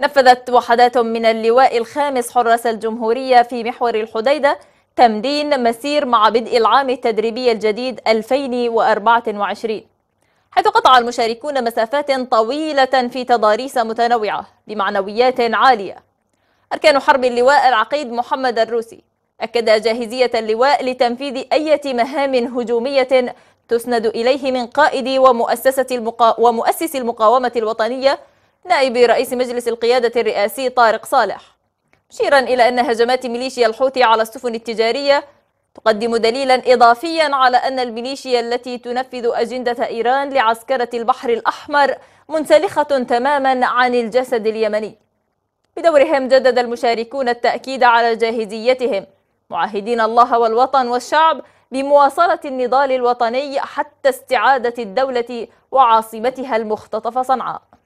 نفذت وحدات من اللواء الخامس حراس الجمهورية في محور الحديدة تمدين مسير مع بدء العام التدريبي الجديد 2024 حيث قطع المشاركون مسافات طويلة في تضاريس متنوعة بمعنويات عالية أركان حرب اللواء العقيد محمد الروسي أكد جاهزية اللواء لتنفيذ أي مهام هجومية تسند إليه من قائد ومؤسسة المقا... ومؤسس المقاومة الوطنية نائب رئيس مجلس القيادة الرئاسي طارق صالح مشيرا إلى أن هجمات ميليشيا الحوثي على السفن التجارية تقدم دليلا إضافيا على أن الميليشيا التي تنفذ أجندة إيران لعسكرة البحر الأحمر منسلخة تماما عن الجسد اليمني بدورهم جدد المشاركون التأكيد على جاهزيتهم معاهدين الله والوطن والشعب بمواصلة النضال الوطني حتى استعادة الدولة وعاصمتها المختطفة صنعاء